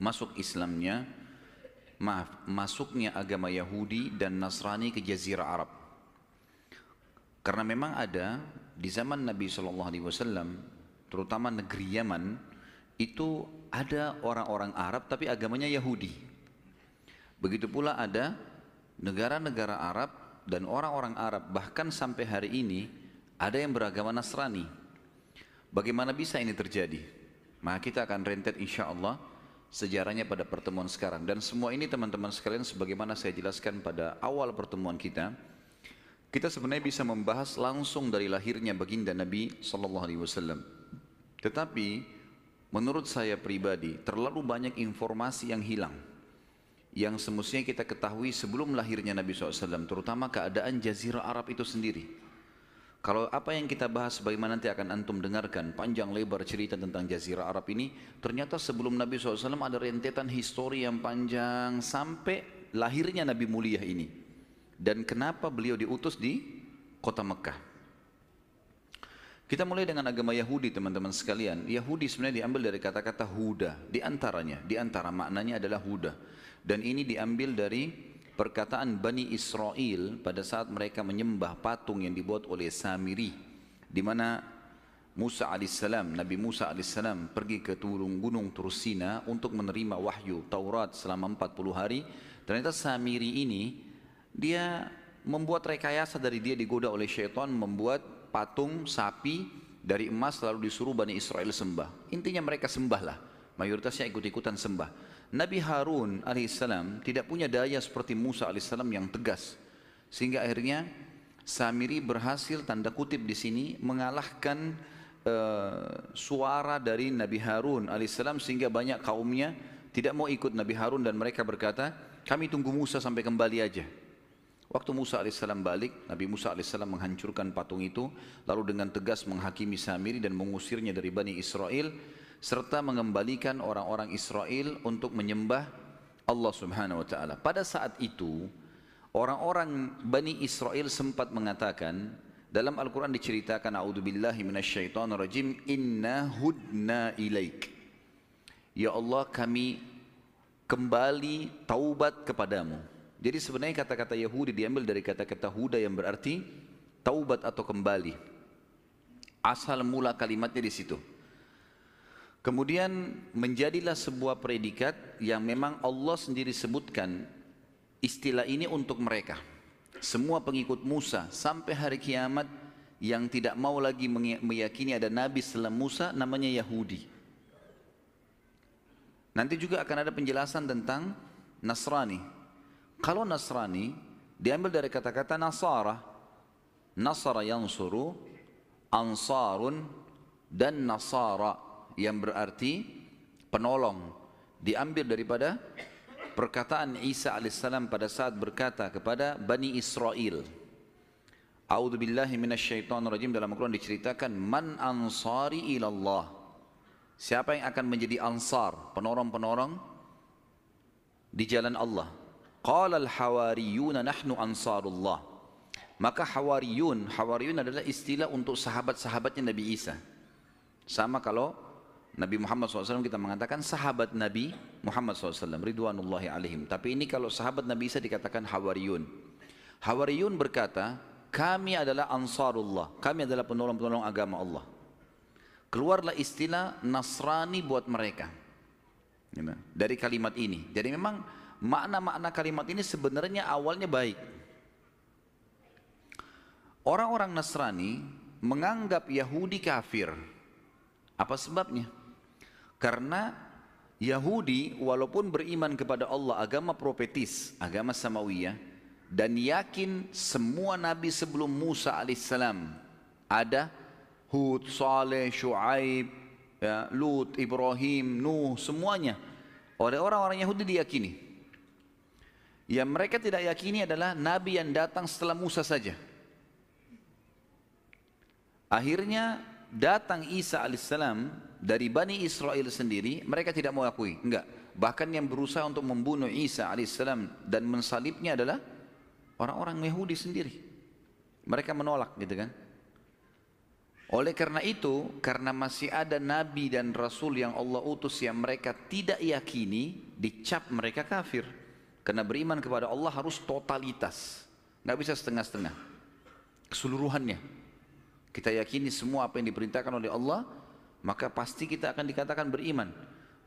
masuk Islamnya, maaf, masuknya agama Yahudi dan Nasrani ke Jazirah Arab. Karena memang ada di zaman Nabi Shallallahu Alaihi Wasallam, terutama negeri Yaman, itu ada orang-orang Arab tapi agamanya Yahudi. Begitu pula ada negara-negara Arab dan orang-orang Arab bahkan sampai hari ini ada yang beragama Nasrani. Bagaimana bisa ini terjadi? Maka kita akan rentet insya Allah sejarahnya pada pertemuan sekarang. Dan semua ini teman-teman sekalian sebagaimana saya jelaskan pada awal pertemuan kita, kita sebenarnya bisa membahas langsung dari lahirnya baginda Nabi Sallallahu Alaihi Wasallam. Tetapi menurut saya pribadi terlalu banyak informasi yang hilang yang semestinya kita ketahui sebelum lahirnya Nabi SAW terutama keadaan Jazirah Arab itu sendiri kalau apa yang kita bahas bagaimana nanti akan antum dengarkan panjang lebar cerita tentang Jazirah Arab ini ternyata sebelum Nabi SAW ada rentetan histori yang panjang sampai lahirnya Nabi mulia ini dan kenapa beliau diutus di kota Mekah. Kita mulai dengan agama Yahudi teman-teman sekalian. Yahudi sebenarnya diambil dari kata-kata Huda. Di antaranya, di antara maknanya adalah Huda. Dan ini diambil dari perkataan Bani Israel pada saat mereka menyembah patung yang dibuat oleh Samiri di mana Musa alaihissalam, Nabi Musa alaihissalam pergi ke turun gunung Tursina untuk menerima wahyu Taurat selama 40 hari. Ternyata Samiri ini dia membuat rekayasa dari dia digoda oleh syaitan membuat patung sapi dari emas lalu disuruh Bani Israel sembah. Intinya mereka sembahlah. Mayoritasnya ikut-ikutan sembah. Nabi Harun alaihissalam tidak punya daya seperti Musa alaihissalam yang tegas. Sehingga akhirnya Samiri berhasil tanda kutip di sini mengalahkan uh, suara dari Nabi Harun alaihissalam sehingga banyak kaumnya tidak mau ikut Nabi Harun dan mereka berkata, kami tunggu Musa sampai kembali aja. Waktu Musa alaihissalam balik, Nabi Musa alaihissalam menghancurkan patung itu, lalu dengan tegas menghakimi Samiri dan mengusirnya dari Bani Israel serta mengembalikan orang-orang Israel untuk menyembah Allah Subhanahu wa taala. Pada saat itu, orang-orang Bani Israel sempat mengatakan dalam Al-Qur'an diceritakan mina rajim inna hudna ilaik. Ya Allah, kami kembali taubat kepadamu. Jadi sebenarnya kata-kata Yahudi diambil dari kata-kata huda yang berarti taubat atau kembali. Asal mula kalimatnya di situ. Kemudian menjadilah sebuah predikat yang memang Allah sendiri sebutkan istilah ini untuk mereka. Semua pengikut Musa sampai hari kiamat yang tidak mau lagi meyakini ada nabi setelah Musa namanya Yahudi. Nanti juga akan ada penjelasan tentang Nasrani. Kalau Nasrani diambil dari kata-kata Nasara. Nasara yang suruh, Ansarun dan Nasara yang berarti penolong diambil daripada perkataan Isa alaihissalam pada saat berkata kepada Bani Israel A'udzu billahi minasyaitonir rajim dalam Al-Qur'an diceritakan man ansari ilallah. Siapa yang akan menjadi ansar, penolong-penolong di jalan Allah? Qala al-hawariyun nahnu ansarullah. Maka hawariyun, hawariyun adalah istilah untuk sahabat-sahabatnya Nabi Isa. Sama kalau Nabi Muhammad SAW kita mengatakan sahabat Nabi Muhammad SAW Ridwanullahi alaihim tapi ini kalau sahabat Nabi Isa dikatakan Hawariyun Hawariyun berkata kami adalah Ansarullah kami adalah penolong-penolong agama Allah keluarlah istilah Nasrani buat mereka dari kalimat ini jadi memang makna-makna kalimat ini sebenarnya awalnya baik orang-orang Nasrani menganggap Yahudi kafir apa sebabnya? Karena Yahudi walaupun beriman kepada Allah agama profetis, agama Samawiyah dan yakin semua nabi sebelum Musa alaihissalam ada Hud, Saleh, Shu'aib, ya, Lut, Ibrahim, Nuh, semuanya oleh orang-orang Yahudi diyakini. Yang mereka tidak yakini adalah nabi yang datang setelah Musa saja. Akhirnya datang Isa alaihissalam dari Bani Israel sendiri mereka tidak mau akui, enggak. Bahkan yang berusaha untuk membunuh Isa alaihissalam dan mensalibnya adalah orang-orang Yahudi sendiri. Mereka menolak gitu kan. Oleh karena itu, karena masih ada nabi dan rasul yang Allah utus yang mereka tidak yakini, dicap mereka kafir. Karena beriman kepada Allah harus totalitas. Nggak bisa setengah-setengah. Keseluruhannya. Kita yakini semua apa yang diperintahkan oleh Allah, maka pasti kita akan dikatakan beriman.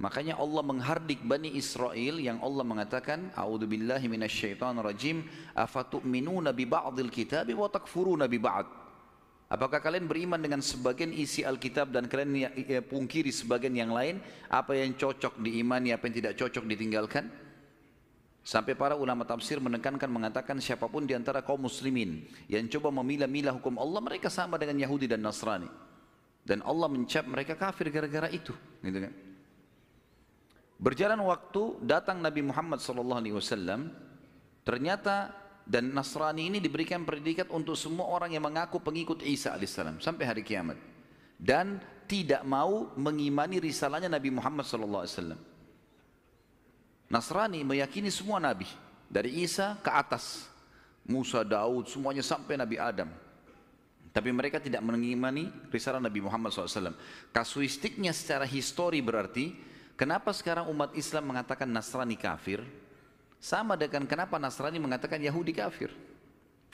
Makanya Allah menghardik Bani Israel yang Allah mengatakan A'udhu billahi minasyaitan rajim Afatu'minuna bi ba'dil kitabi wa takfuruna bi Apakah kalian beriman dengan sebagian isi Alkitab dan kalian ya, ya, pungkiri sebagian yang lain? Apa yang cocok diimani, apa yang tidak cocok ditinggalkan? Sampai para ulama tafsir menekankan mengatakan siapapun di antara kaum muslimin yang coba memilah-milah hukum Allah mereka sama dengan Yahudi dan Nasrani dan Allah mencap mereka kafir gara-gara itu gitu kan berjalan waktu datang Nabi Muhammad SAW ternyata dan Nasrani ini diberikan predikat untuk semua orang yang mengaku pengikut Isa alaihissalam sampai hari kiamat dan tidak mau mengimani risalahnya Nabi Muhammad SAW. Nasrani meyakini semua nabi dari Isa ke atas, Musa, Daud, semuanya sampai Nabi Adam. Tapi mereka tidak mengimani risalah Nabi Muhammad SAW. Kasuistiknya secara histori berarti, kenapa sekarang umat Islam mengatakan Nasrani kafir? Sama dengan kenapa Nasrani mengatakan Yahudi kafir.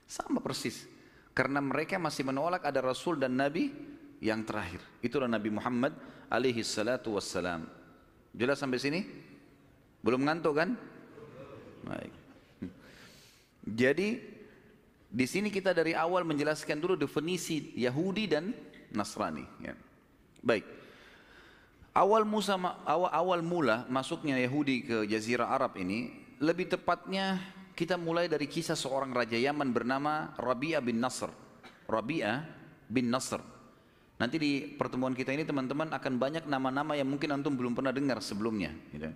Sama persis. Karena mereka masih menolak ada Rasul dan Nabi yang terakhir. Itulah Nabi Muhammad alaihi salatu wassalam. Jelas sampai sini? Belum ngantuk kan? Baik. Hmm. Jadi di sini kita dari awal menjelaskan dulu definisi Yahudi dan Nasrani. Ya. Baik. Awal Musa awal, awal mula masuknya Yahudi ke Jazirah Arab ini lebih tepatnya kita mulai dari kisah seorang raja Yaman bernama Rabi'ah bin Nasr. Rabi'ah bin Nasr. Nanti di pertemuan kita ini teman-teman akan banyak nama-nama yang mungkin antum belum pernah dengar sebelumnya. Gitu.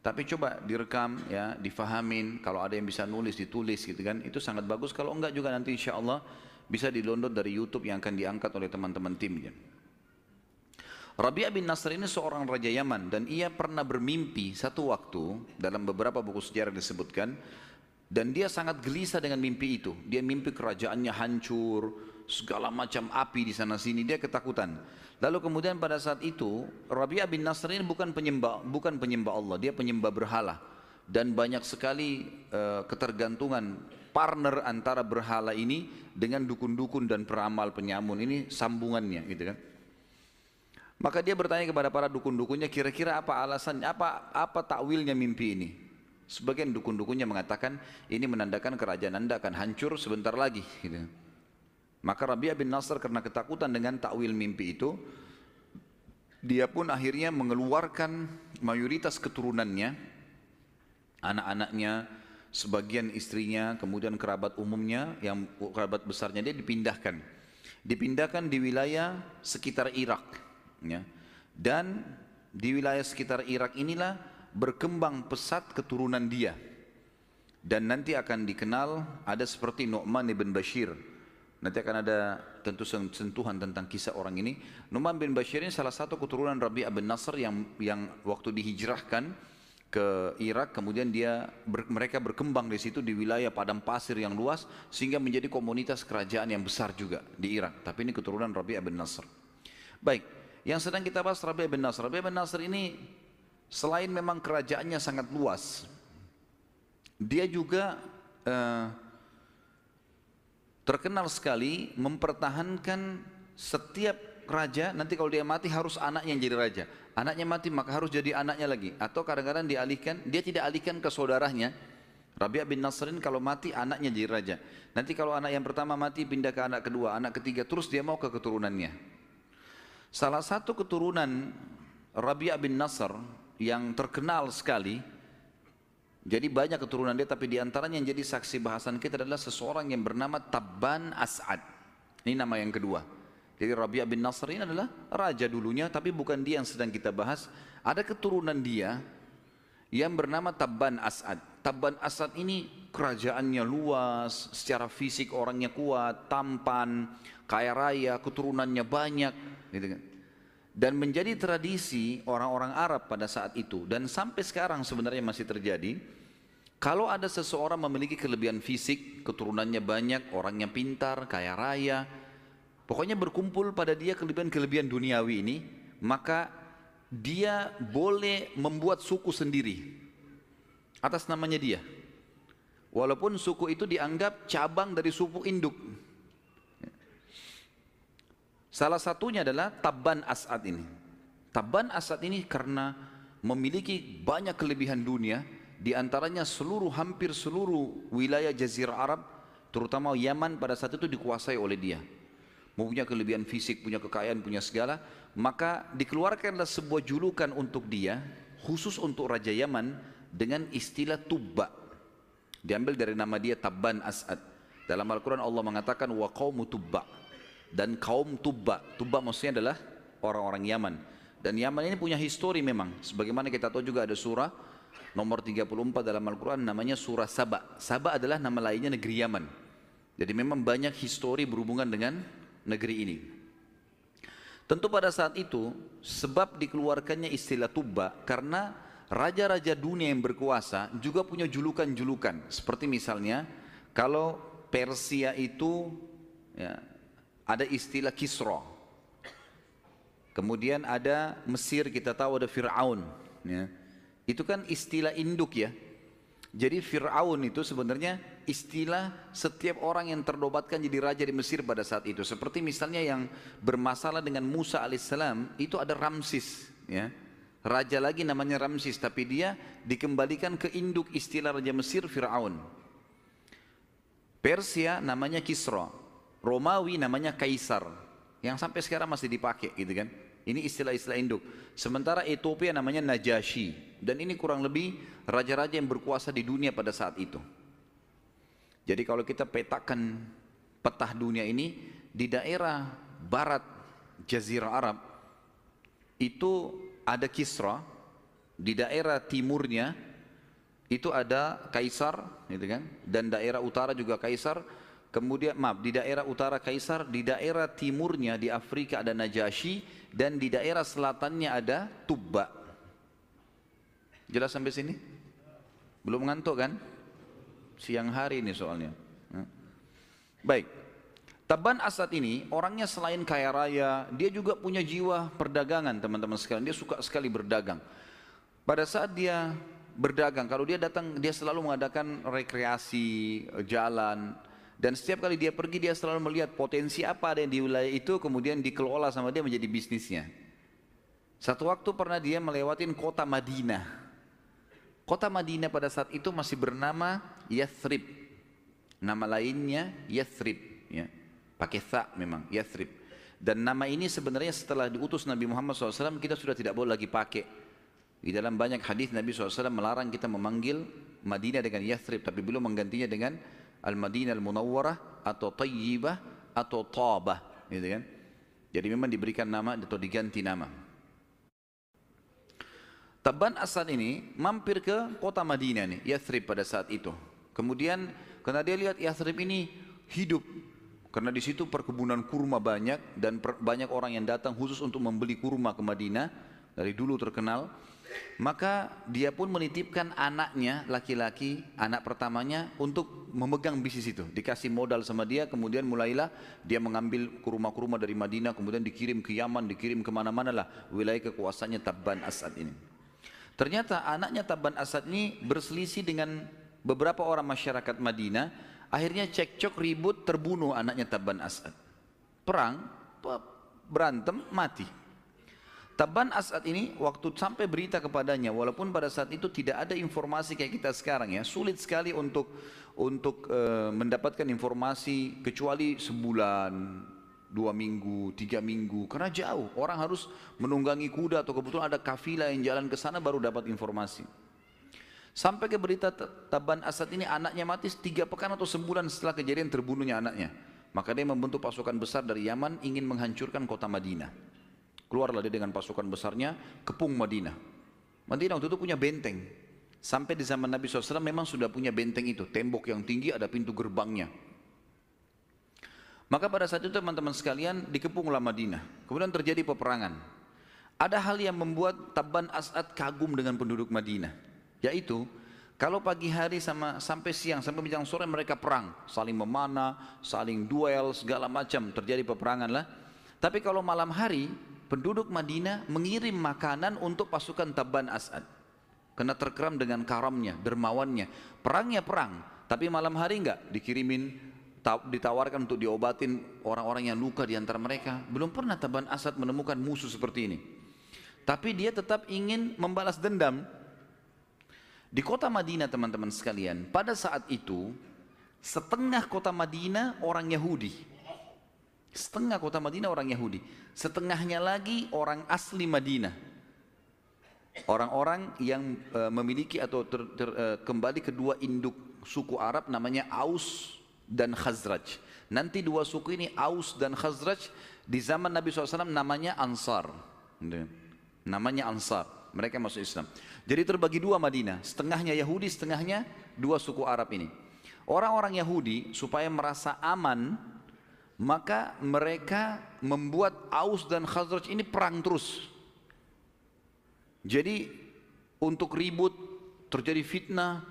Tapi coba direkam ya, difahamin. Kalau ada yang bisa nulis ditulis gitu kan, itu sangat bagus. Kalau enggak juga nanti insya Allah bisa di-download dari YouTube yang akan diangkat oleh teman-teman timnya. Rabi'ah bin Nasr ini seorang raja Yaman dan ia pernah bermimpi satu waktu dalam beberapa buku sejarah disebutkan dan dia sangat gelisah dengan mimpi itu. Dia mimpi kerajaannya hancur, segala macam api di sana sini dia ketakutan lalu kemudian pada saat itu Rabi'ah bin Nasr ini bukan penyembah bukan penyembah Allah dia penyembah berhala dan banyak sekali uh, ketergantungan partner antara berhala ini dengan dukun-dukun dan peramal penyamun ini sambungannya gitu kan maka dia bertanya kepada para dukun-dukunnya kira-kira apa alasannya apa apa takwilnya mimpi ini sebagian dukun-dukunnya mengatakan ini menandakan kerajaan anda akan hancur sebentar lagi gitu. Maka Rabi'ah bin Nasr karena ketakutan dengan takwil mimpi itu, dia pun akhirnya mengeluarkan mayoritas keturunannya, anak-anaknya, sebagian istrinya, kemudian kerabat umumnya, yang kerabat besarnya dia dipindahkan. Dipindahkan di wilayah sekitar Irak. Ya. Dan di wilayah sekitar Irak inilah berkembang pesat keturunan dia. Dan nanti akan dikenal ada seperti Nu'man ibn Bashir Nanti akan ada tentu sentuhan tentang kisah orang ini. Numan bin Bashir ini salah satu keturunan Rabi bin Nasr yang yang waktu dihijrahkan ke Irak kemudian dia ber, mereka berkembang di situ di wilayah padang pasir yang luas sehingga menjadi komunitas kerajaan yang besar juga di Irak. Tapi ini keturunan Rabi bin Nasr. Baik, yang sedang kita bahas Rabi bin Nasr. Rabi bin Nasr ini selain memang kerajaannya sangat luas, dia juga uh, terkenal sekali mempertahankan setiap raja nanti kalau dia mati harus anaknya yang jadi raja anaknya mati maka harus jadi anaknya lagi atau kadang-kadang dialihkan dia tidak alihkan ke saudaranya Rabi'ah bin Nasrin kalau mati anaknya jadi raja nanti kalau anak yang pertama mati pindah ke anak kedua anak ketiga terus dia mau ke keturunannya salah satu keturunan Rabi'ah bin Nasr yang terkenal sekali jadi banyak keturunan dia tapi diantaranya yang jadi saksi bahasan kita adalah seseorang yang bernama Tabban As'ad. Ini nama yang kedua. Jadi Rabi'ah bin Nasr ini adalah raja dulunya tapi bukan dia yang sedang kita bahas. Ada keturunan dia yang bernama Tabban As'ad. Tabban As'ad ini kerajaannya luas, secara fisik orangnya kuat, tampan, kaya raya, keturunannya banyak. Gitu kan dan menjadi tradisi orang-orang Arab pada saat itu dan sampai sekarang sebenarnya masih terjadi kalau ada seseorang memiliki kelebihan fisik, keturunannya banyak, orangnya pintar, kaya raya, pokoknya berkumpul pada dia kelebihan-kelebihan duniawi ini, maka dia boleh membuat suku sendiri atas namanya dia. Walaupun suku itu dianggap cabang dari suku induk. Salah satunya adalah Taban As'ad ini. Taban As'ad ini karena memiliki banyak kelebihan dunia, di antaranya seluruh hampir seluruh wilayah Jazirah Arab, terutama Yaman pada saat itu dikuasai oleh dia. Mempunyai kelebihan fisik, punya kekayaan, punya segala, maka dikeluarkanlah sebuah julukan untuk dia khusus untuk raja Yaman dengan istilah Tubba. Diambil dari nama dia Tabban As'ad. Dalam Al-Qur'an Allah mengatakan wa qawmu Tubba dan kaum Tubba. Tubba maksudnya adalah orang-orang Yaman. Dan Yaman ini punya histori memang. Sebagaimana kita tahu juga ada surah nomor 34 dalam Al-Quran namanya surah Saba. Saba adalah nama lainnya negeri Yaman. Jadi memang banyak histori berhubungan dengan negeri ini. Tentu pada saat itu sebab dikeluarkannya istilah Tuba karena raja-raja dunia yang berkuasa juga punya julukan-julukan. Seperti misalnya kalau Persia itu ya, ada istilah Kisra. Kemudian ada Mesir kita tahu ada Fir'aun. Ya. Itu kan istilah induk ya. Jadi Fir'aun itu sebenarnya istilah setiap orang yang terdobatkan jadi raja di Mesir pada saat itu. Seperti misalnya yang bermasalah dengan Musa alaihissalam itu ada Ramsis ya. Raja lagi namanya Ramsis tapi dia dikembalikan ke induk istilah raja Mesir Fir'aun. Persia namanya Kisra. Romawi namanya Kaisar yang sampai sekarang masih dipakai gitu kan. Ini istilah-istilah induk. Sementara Ethiopia namanya Najashi. Dan ini kurang lebih raja-raja yang berkuasa di dunia pada saat itu. Jadi kalau kita petakan petah dunia ini, di daerah barat Jazirah Arab, itu ada Kisra, di daerah timurnya itu ada Kaisar, gitu kan? dan daerah utara juga Kaisar, kemudian maaf di daerah utara kaisar, di daerah timurnya di Afrika ada Najasyi dan di daerah selatannya ada Tuba. Jelas sampai sini? Belum ngantuk kan? Siang hari ini soalnya. Hmm. Baik. Taban Asad ini orangnya selain kaya raya, dia juga punya jiwa perdagangan teman-teman sekalian. Dia suka sekali berdagang. Pada saat dia berdagang, kalau dia datang dia selalu mengadakan rekreasi jalan, dan setiap kali dia pergi dia selalu melihat potensi apa ada yang di wilayah itu kemudian dikelola sama dia menjadi bisnisnya. Satu waktu pernah dia melewati kota Madinah. Kota Madinah pada saat itu masih bernama Yathrib. Nama lainnya Yathrib. Ya. Pakai tha memang, Yathrib. Dan nama ini sebenarnya setelah diutus Nabi Muhammad SAW kita sudah tidak boleh lagi pakai. Di dalam banyak hadis Nabi SAW melarang kita memanggil Madinah dengan Yathrib. Tapi belum menggantinya dengan Al-Madinah Al-Munawwarah atau Tayyibah atau Tabah gitu kan. Jadi memang diberikan nama atau diganti nama. Taban Asad ini mampir ke kota Madinah nih, Yathrib pada saat itu. Kemudian karena dia lihat Yathrib ini hidup karena di situ perkebunan kurma banyak dan banyak orang yang datang khusus untuk membeli kurma ke Madinah dari dulu terkenal. Maka dia pun menitipkan anaknya laki-laki, anak pertamanya untuk memegang bisnis itu. Dikasih modal sama dia, kemudian mulailah dia mengambil kurma-kurma dari Madinah, kemudian dikirim ke Yaman, dikirim kemana-mana lah wilayah kekuasaannya Tabban Asad ini. Ternyata anaknya Tabban Asad ini berselisih dengan beberapa orang masyarakat Madinah, akhirnya cekcok ribut terbunuh anaknya Tabban Asad. Perang, berantem, mati. Taban As'ad ini waktu sampai berita kepadanya walaupun pada saat itu tidak ada informasi kayak kita sekarang ya sulit sekali untuk untuk e, mendapatkan informasi kecuali sebulan dua minggu, tiga minggu, karena jauh. Orang harus menunggangi kuda atau kebetulan ada kafilah yang jalan ke sana baru dapat informasi. Sampai ke berita Taban Asad ini anaknya mati tiga pekan atau sebulan setelah kejadian terbunuhnya anaknya. Maka dia membentuk pasukan besar dari Yaman ingin menghancurkan kota Madinah. Keluarlah dia dengan pasukan besarnya, kepung Madinah. Madinah waktu itu punya benteng. Sampai di zaman Nabi SAW memang sudah punya benteng itu. Tembok yang tinggi ada pintu gerbangnya. Maka pada saat itu teman-teman sekalian dikepunglah Madinah. Kemudian terjadi peperangan. Ada hal yang membuat Taban As'ad kagum dengan penduduk Madinah. Yaitu kalau pagi hari sama sampai siang sampai menjelang sore mereka perang, saling memanah, saling duel, segala macam terjadi peperangan lah. Tapi kalau malam hari penduduk Madinah mengirim makanan untuk pasukan Taban As'ad. kena terkeram dengan karamnya, dermawannya. Perangnya perang, tapi malam hari enggak dikirimin ditawarkan untuk diobatin orang-orang yang luka di antara mereka. Belum pernah Taban Asad menemukan musuh seperti ini. Tapi dia tetap ingin membalas dendam. Di kota Madinah teman-teman sekalian, pada saat itu setengah kota Madinah orang Yahudi. Setengah kota Madinah orang Yahudi, setengahnya lagi orang asli Madinah. Orang-orang yang e, memiliki atau ter, ter, e, kembali kedua induk suku Arab namanya Aus dan Khazraj. Nanti dua suku ini Aus dan Khazraj di zaman Nabi SAW namanya Ansar. Gitu. Namanya Ansar. Mereka masuk Islam. Jadi terbagi dua Madinah, setengahnya Yahudi, setengahnya dua suku Arab ini. Orang-orang Yahudi supaya merasa aman maka mereka membuat Aus dan Khazraj ini perang terus. Jadi untuk ribut terjadi fitnah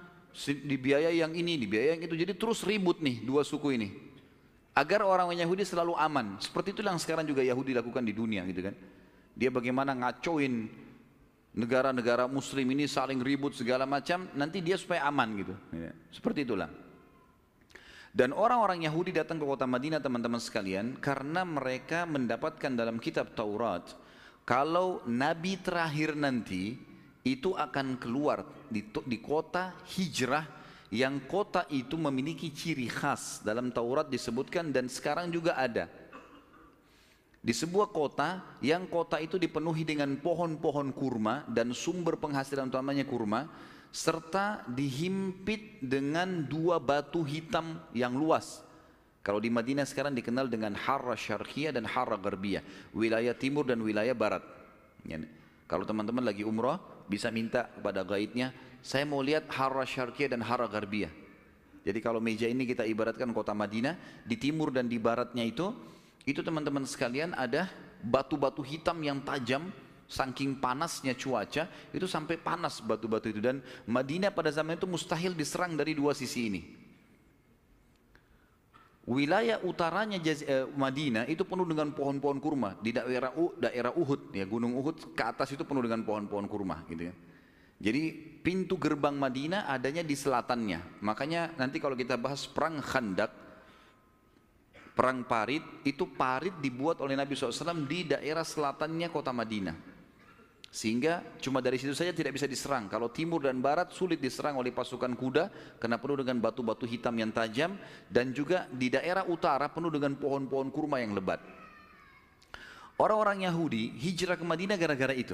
dibiayai yang ini dibiayai yang itu jadi terus ribut nih dua suku ini agar orang Yahudi selalu aman seperti itu yang sekarang juga Yahudi lakukan di dunia gitu kan dia bagaimana ngacoin negara-negara muslim ini saling ribut segala macam nanti dia supaya aman gitu iya. seperti itulah dan orang-orang Yahudi datang ke kota Madinah teman-teman sekalian karena mereka mendapatkan dalam kitab Taurat kalau nabi terakhir nanti itu akan keluar di, di kota hijrah yang kota itu memiliki ciri khas dalam Taurat disebutkan dan sekarang juga ada di sebuah kota yang kota itu dipenuhi dengan pohon-pohon kurma dan sumber penghasilan utamanya kurma serta dihimpit dengan dua batu hitam yang luas. Kalau di Madinah sekarang dikenal dengan Harra Syarqiyah dan Harra Garbiyah, wilayah timur dan wilayah barat. Ya, kalau teman-teman lagi umroh bisa minta kepada gaidnya, saya mau lihat Harra Syarqiyah dan Harra Garbiyah. Jadi kalau meja ini kita ibaratkan kota Madinah, di timur dan di baratnya itu itu teman-teman sekalian ada batu-batu hitam yang tajam saking panasnya cuaca itu sampai panas batu-batu itu dan Madinah pada zaman itu mustahil diserang dari dua sisi ini wilayah utaranya eh, Madinah itu penuh dengan pohon-pohon kurma di daerah U, daerah Uhud ya Gunung Uhud ke atas itu penuh dengan pohon-pohon kurma gitu ya. Jadi pintu gerbang Madinah adanya di selatannya. Makanya nanti kalau kita bahas perang Khandak Perang Parit, itu Parit dibuat oleh Nabi SAW di daerah selatannya kota Madinah. Sehingga cuma dari situ saja tidak bisa diserang. Kalau timur dan barat sulit diserang oleh pasukan kuda karena penuh dengan batu-batu hitam yang tajam dan juga di daerah utara penuh dengan pohon-pohon kurma yang lebat. Orang-orang Yahudi hijrah ke Madinah gara-gara itu.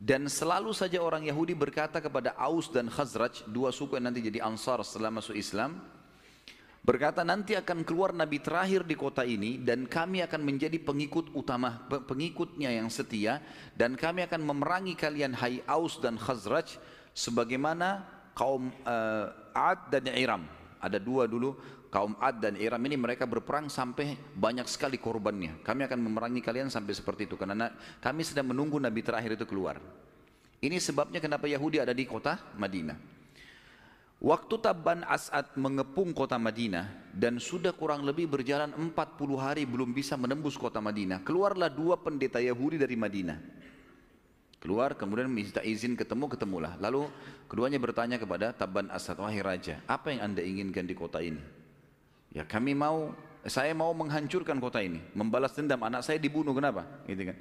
Dan selalu saja orang Yahudi berkata kepada Aus dan Khazraj, dua suku yang nanti jadi Ansar setelah masuk Islam, berkata nanti akan keluar nabi terakhir di kota ini dan kami akan menjadi pengikut utama pengikutnya yang setia dan kami akan memerangi kalian hai Aus dan Khazraj sebagaimana kaum uh, Ad dan Iram ada dua dulu kaum Ad dan Iram ini mereka berperang sampai banyak sekali korbannya kami akan memerangi kalian sampai seperti itu karena kami sedang menunggu nabi terakhir itu keluar ini sebabnya kenapa Yahudi ada di kota Madinah Waktu Tabban As'ad mengepung kota Madinah dan sudah kurang lebih berjalan 40 hari belum bisa menembus kota Madinah. Keluarlah dua pendeta Yahudi dari Madinah. Keluar kemudian minta izin ketemu, ketemulah. Lalu keduanya bertanya kepada Tabban As'ad, wahai raja, apa yang anda inginkan di kota ini? Ya kami mau, saya mau menghancurkan kota ini, membalas dendam anak saya dibunuh, kenapa? Gitu kan.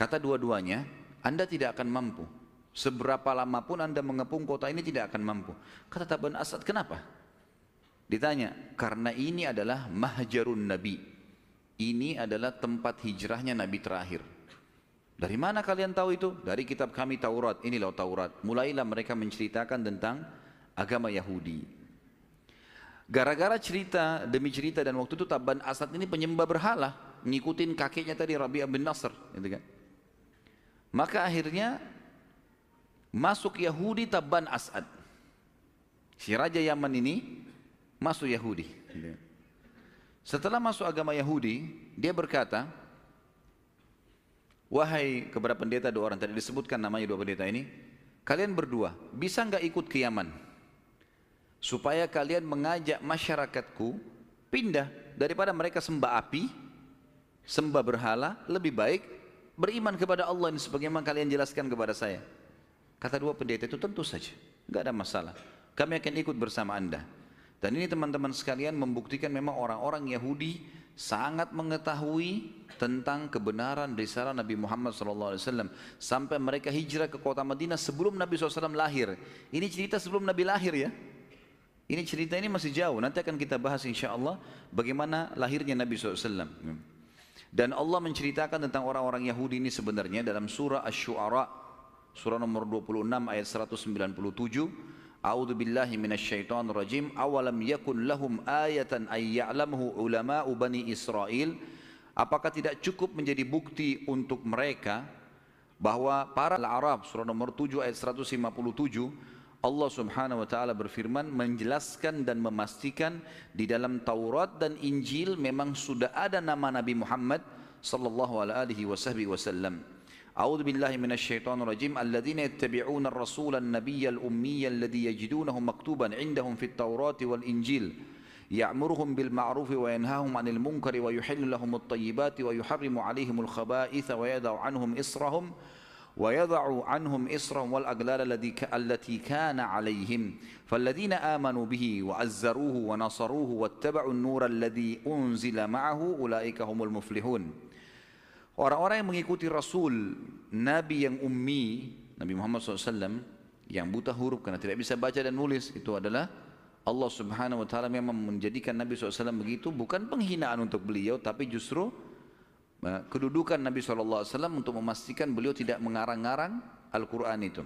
Kata dua-duanya, anda tidak akan mampu. Seberapa lama pun Anda mengepung kota ini tidak akan mampu. Kata Taban Asad, kenapa? Ditanya, karena ini adalah mahjarun Nabi. Ini adalah tempat hijrahnya Nabi terakhir. Dari mana kalian tahu itu? Dari kitab kami Taurat. Inilah Taurat. Mulailah mereka menceritakan tentang agama Yahudi. Gara-gara cerita demi cerita dan waktu itu Taban Asad ini penyembah berhala, ngikutin kakeknya tadi Rabi'ah bin Nasr, gitu kan. Maka akhirnya masuk Yahudi Taban As'ad. Si Raja Yaman ini masuk Yahudi. Setelah masuk agama Yahudi, dia berkata, Wahai kepada pendeta dua orang, tadi disebutkan namanya dua pendeta ini, kalian berdua bisa nggak ikut ke Yaman? Supaya kalian mengajak masyarakatku pindah daripada mereka sembah api, sembah berhala, lebih baik beriman kepada Allah ini sebagaimana kalian jelaskan kepada saya. Kata dua pendeta itu tentu saja, nggak ada masalah. Kami akan ikut bersama anda. Dan ini teman-teman sekalian membuktikan memang orang-orang Yahudi sangat mengetahui tentang kebenaran risalah Nabi Muhammad SAW sampai mereka hijrah ke kota Madinah sebelum Nabi SAW lahir. Ini cerita sebelum Nabi lahir ya. Ini cerita ini masih jauh. Nanti akan kita bahas insya Allah bagaimana lahirnya Nabi SAW. Dan Allah menceritakan tentang orang-orang Yahudi ini sebenarnya dalam surah Ash-Shu'ara surah nomor 26 ayat 197 A'udzu billahi minasyaitonir rajim awalam yakun lahum ayatan ay ya'lamuhu ulama'u bani Israel, apakah tidak cukup menjadi bukti untuk mereka bahwa para Al-Arab surah nomor 7 ayat 157 Allah Subhanahu wa taala berfirman menjelaskan dan memastikan di dalam Taurat dan Injil memang sudah ada nama Nabi Muhammad sallallahu alaihi wasallam أعوذ بالله من الشيطان الرجيم الذين يتبعون الرسول النبي الأمي الذي يجدونه مكتوبا عندهم في التوراة والإنجيل يأمرهم بالمعروف وينهاهم عن المنكر ويحل لهم الطيبات ويحرم عليهم الخبائث ويدع عنهم إصرهم ويضع عنهم إصرهم والأغلال التي كان عليهم فالذين آمنوا به وعزروه ونصروه واتبعوا النور الذي أنزل معه أولئك هم المفلحون Orang-orang yang mengikuti Rasul, Nabi yang ummi, Nabi Muhammad SAW, yang buta huruf karena tidak bisa baca dan nulis, itu adalah Allah Subhanahu Wa Taala memang menjadikan Nabi SAW begitu, bukan penghinaan untuk beliau, tapi justru eh, kedudukan Nabi SAW untuk memastikan beliau tidak mengarang-arang Al-Quran itu.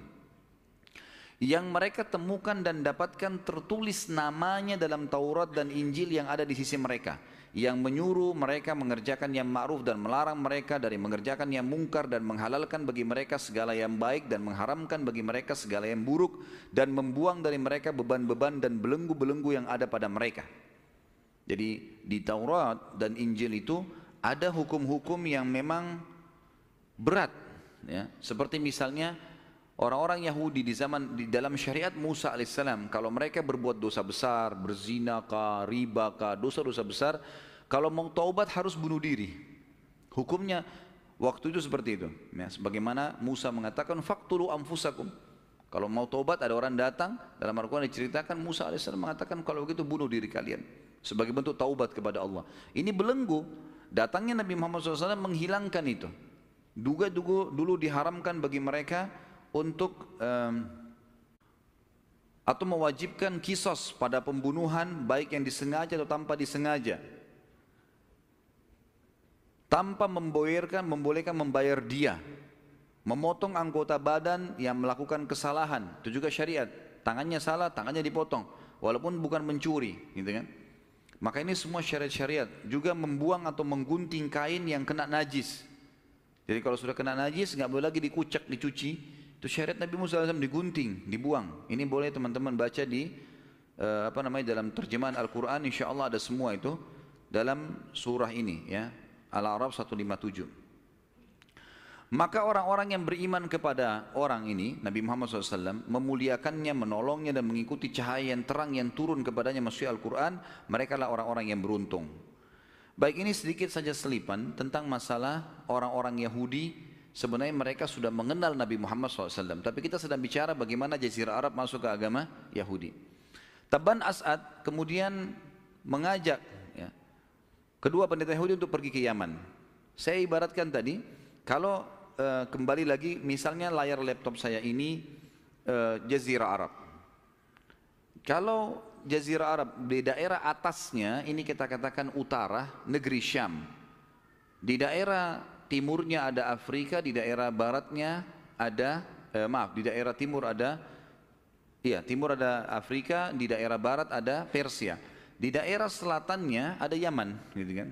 Yang mereka temukan dan dapatkan tertulis namanya dalam Taurat dan Injil yang ada di sisi mereka yang menyuruh mereka mengerjakan yang ma'ruf dan melarang mereka dari mengerjakan yang mungkar dan menghalalkan bagi mereka segala yang baik dan mengharamkan bagi mereka segala yang buruk dan membuang dari mereka beban-beban dan belenggu-belenggu yang ada pada mereka. Jadi di Taurat dan Injil itu ada hukum-hukum yang memang berat ya. Seperti misalnya Orang-orang Yahudi di zaman di dalam syariat Musa alaihissalam, kalau mereka berbuat dosa besar, berzina kah, riba kah, dosa-dosa besar, kalau mau taubat harus bunuh diri. Hukumnya waktu itu seperti itu. Ya, sebagaimana Musa mengatakan faktulu amfusakum. Kalau mau taubat ada orang datang dalam Al-Quran diceritakan Musa alaihissalam mengatakan kalau begitu bunuh diri kalian sebagai bentuk taubat kepada Allah. Ini belenggu. Datangnya Nabi Muhammad SAW menghilangkan itu. Duga dulu diharamkan bagi mereka untuk um, atau mewajibkan kisos pada pembunuhan baik yang disengaja atau tanpa disengaja tanpa memboyerkan membolehkan membayar dia memotong anggota badan yang melakukan kesalahan itu juga syariat tangannya salah tangannya dipotong walaupun bukan mencuri gitu kan maka ini semua syariat syariat juga membuang atau menggunting kain yang kena najis jadi kalau sudah kena najis nggak boleh lagi dikucek dicuci itu syariat Nabi Musa SAW digunting, dibuang. Ini boleh teman-teman baca di uh, apa namanya dalam terjemahan Al-Qur'an Insya Allah ada semua itu dalam surah ini ya. Al-A'raf 157. Maka orang-orang yang beriman kepada orang ini, Nabi Muhammad SAW, memuliakannya, menolongnya, dan mengikuti cahaya yang terang yang turun kepadanya melalui Al-Quran, mereka lah orang-orang yang beruntung. Baik ini sedikit saja selipan tentang masalah orang-orang Yahudi sebenarnya mereka sudah mengenal Nabi Muhammad SAW. Tapi kita sedang bicara bagaimana Jazirah Arab masuk ke agama Yahudi. Taban As'ad kemudian mengajak ya, kedua pendeta Yahudi untuk pergi ke Yaman. Saya ibaratkan tadi, kalau uh, kembali lagi misalnya layar laptop saya ini uh, Jazirah Arab. Kalau Jazirah Arab di daerah atasnya ini kita katakan utara negeri Syam. Di daerah timurnya ada Afrika, di daerah baratnya ada eh, maaf, di daerah timur ada iya, timur ada Afrika, di daerah barat ada Persia. Di daerah selatannya ada Yaman, gitu kan.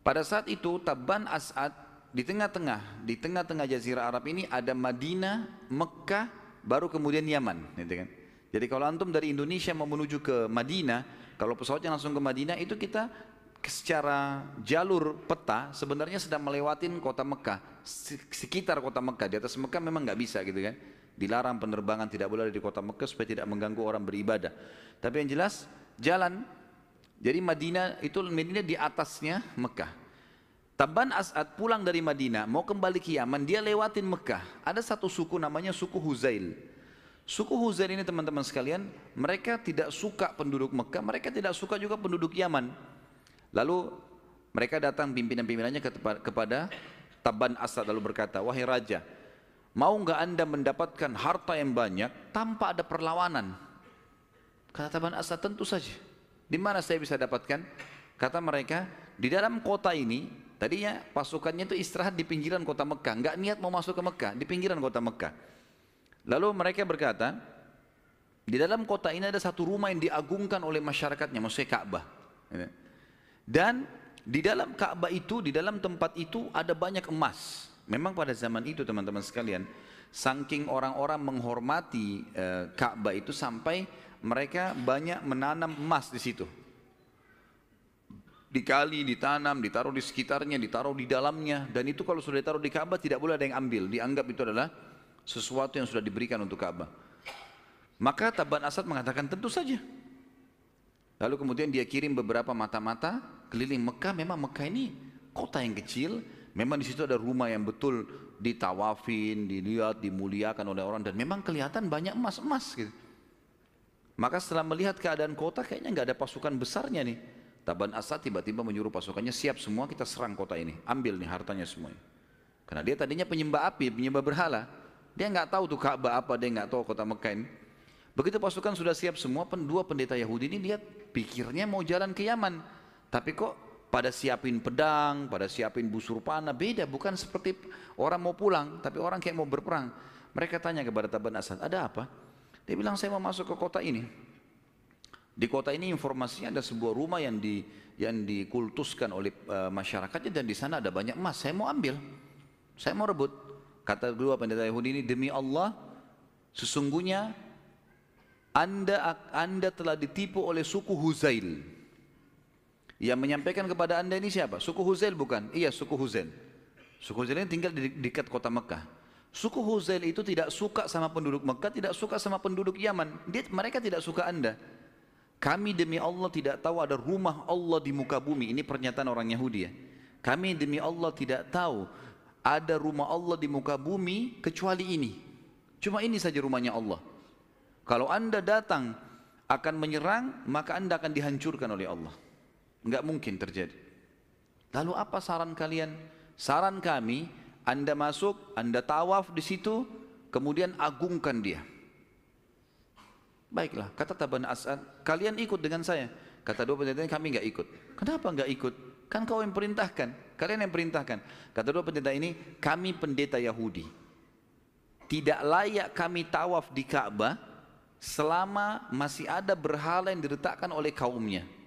Pada saat itu Taban As'ad di tengah-tengah, di tengah-tengah jazirah Arab ini ada Madinah, Mekah, baru kemudian Yaman, gitu kan. Jadi kalau antum dari Indonesia mau menuju ke Madinah, kalau pesawatnya langsung ke Madinah itu kita secara jalur peta sebenarnya sedang melewatin kota Mekah sekitar kota Mekah di atas Mekah memang nggak bisa gitu kan dilarang penerbangan tidak boleh ada di kota Mekah supaya tidak mengganggu orang beribadah tapi yang jelas jalan jadi Madinah itu Madinah di atasnya Mekah Taban As'ad pulang dari Madinah mau kembali ke Yaman dia lewatin Mekah ada satu suku namanya suku Huzail Suku Huzail ini teman-teman sekalian, mereka tidak suka penduduk Mekah, mereka tidak suka juga penduduk Yaman. Lalu mereka datang pimpinan-pimpinannya kepada Taban Asad lalu berkata, wahai raja, mau nggak anda mendapatkan harta yang banyak tanpa ada perlawanan? Kata Taban Asad tentu saja. Di mana saya bisa dapatkan? Kata mereka, di dalam kota ini, tadinya pasukannya itu istirahat di pinggiran kota Mekah, nggak niat mau masuk ke Mekah, di pinggiran kota Mekah. Lalu mereka berkata, di dalam kota ini ada satu rumah yang diagungkan oleh masyarakatnya, maksudnya Ka'bah. Dan di dalam Ka'bah itu, di dalam tempat itu ada banyak emas. Memang pada zaman itu teman-teman sekalian, saking orang-orang menghormati e, eh, Ka'bah itu sampai mereka banyak menanam emas di situ. Dikali, ditanam, ditaruh di sekitarnya, ditaruh di dalamnya. Dan itu kalau sudah ditaruh di Ka'bah tidak boleh ada yang ambil. Dianggap itu adalah sesuatu yang sudah diberikan untuk Ka'bah. Maka Taban Asad mengatakan tentu saja. Lalu kemudian dia kirim beberapa mata-mata keliling Mekah memang Mekah ini kota yang kecil memang di situ ada rumah yang betul ditawafin dilihat dimuliakan oleh orang dan memang kelihatan banyak emas emas gitu maka setelah melihat keadaan kota kayaknya nggak ada pasukan besarnya nih Taban Asad tiba-tiba menyuruh pasukannya siap semua kita serang kota ini ambil nih hartanya semua karena dia tadinya penyembah api penyembah berhala dia nggak tahu tuh Ka'bah apa dia nggak tahu kota Mekah ini begitu pasukan sudah siap semua dua pendeta Yahudi ini lihat pikirnya mau jalan ke Yaman tapi kok pada siapin pedang, pada siapin busur panah, beda. Bukan seperti orang mau pulang, tapi orang kayak mau berperang. Mereka tanya kepada Taban Asad, ada apa? Dia bilang, saya mau masuk ke kota ini. Di kota ini informasinya ada sebuah rumah yang di yang dikultuskan oleh e, masyarakatnya dan di sana ada banyak emas. Saya mau ambil, saya mau rebut. Kata kedua pendeta Yahudi ini, demi Allah, sesungguhnya anda, anda telah ditipu oleh suku Huzail. Yang menyampaikan kepada anda ini siapa? Suku Huzail bukan? Iya suku Huzail. Suku Huzail ini tinggal di dekat kota Mekah. Suku Huzail itu tidak suka sama penduduk Mekah, tidak suka sama penduduk Yaman. Dia, mereka tidak suka anda. Kami demi Allah tidak tahu ada rumah Allah di muka bumi. Ini pernyataan orang Yahudi ya. Kami demi Allah tidak tahu ada rumah Allah di muka bumi kecuali ini. Cuma ini saja rumahnya Allah. Kalau anda datang akan menyerang, maka anda akan dihancurkan oleh Allah. Nggak mungkin terjadi. Lalu apa saran kalian? Saran kami, Anda masuk, Anda tawaf di situ, kemudian agungkan dia. Baiklah, kata Taban As'ad, kalian ikut dengan saya. Kata dua pendeta ini kami nggak ikut. Kenapa nggak ikut? Kan kau yang perintahkan, kalian yang perintahkan. Kata dua pendeta ini, kami pendeta Yahudi. Tidak layak kami tawaf di Ka'bah selama masih ada berhala yang diletakkan oleh kaumnya.